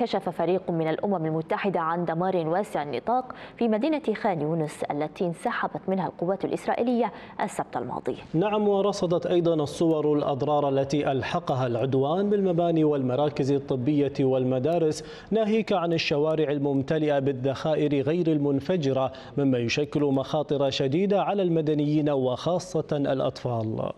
كشف فريق من الأمم المتحدة عن دمار واسع النطاق في مدينة خان يونس التي انسحبت منها القوات الإسرائيلية السبت الماضي نعم ورصدت أيضا الصور الأضرار التي ألحقها العدوان بالمباني والمراكز الطبية والمدارس ناهيك عن الشوارع الممتلئة بالذخائر غير المنفجرة مما يشكل مخاطر شديدة على المدنيين وخاصة الأطفال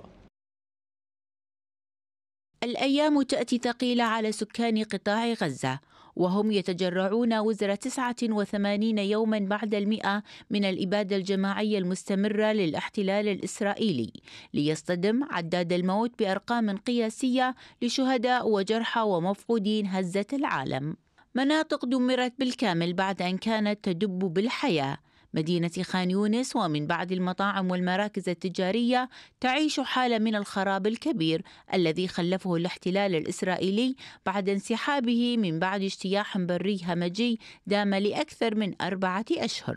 الأيام تأتي ثقيلة على سكان قطاع غزة وهم يتجرعون وزر 89 يوما بعد المئة من الإبادة الجماعية المستمرة للاحتلال الإسرائيلي ليصطدم عداد الموت بأرقام قياسية لشهداء وجرحى ومفقودين هزت العالم مناطق دمرت بالكامل بعد أن كانت تدب بالحياة مدينة خان يونس ومن بعد المطاعم والمراكز التجارية تعيش حالة من الخراب الكبير الذي خلفه الاحتلال الإسرائيلي بعد انسحابه من بعد اجتياح بري همجي دام لأكثر من أربعة أشهر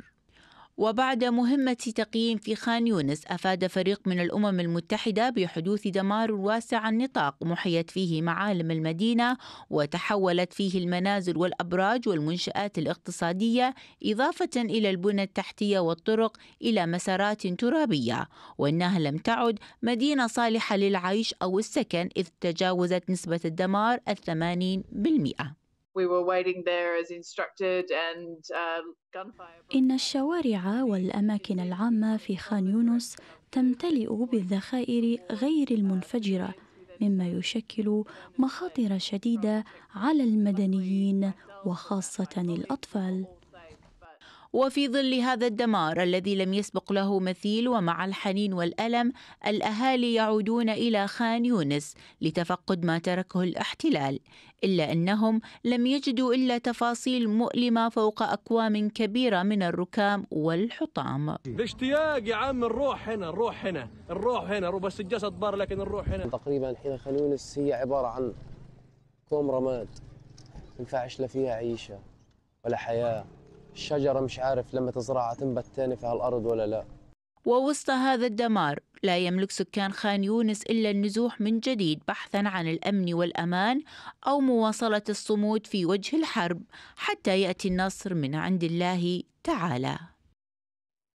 وبعد مهمة تقييم في خان يونس أفاد فريق من الأمم المتحدة بحدوث دمار واسع النطاق محيت فيه معالم المدينة وتحولت فيه المنازل والأبراج والمنشآت الاقتصادية إضافة إلى البنى التحتية والطرق إلى مسارات ترابية وإنها لم تعد مدينة صالحة للعيش أو السكن إذ تجاوزت نسبة الدمار الثمانين بالمئة Uh, إن الشوارع والأماكن العامة في خان يونس تمتلئ بالذخائر غير المنفجرة مما يشكل مخاطر شديدة على المدنيين وخاصة الأطفال وفي ظل هذا الدمار الذي لم يسبق له مثيل ومع الحنين والألم الأهالي يعودون إلى خان يونس لتفقد ما تركه الاحتلال إلا أنهم لم يجدوا إلا تفاصيل مؤلمة فوق أكوام كبيرة من الركام والحطام الاشتياق يا عم الروح هنا الروح هنا الروح هنا بس الجسد بار لكن الروح هنا تقريبا حين خان يونس هي عبارة عن كوم رماد ما ينفعش لا فيها عيشة ولا حياة الشجرة مش عارف لما تزرعها تنبت تاني في هالأرض ولا لا ووسط هذا الدمار لا يملك سكان خان يونس إلا النزوح من جديد بحثا عن الأمن والأمان أو مواصلة الصمود في وجه الحرب حتى يأتي النصر من عند الله تعالى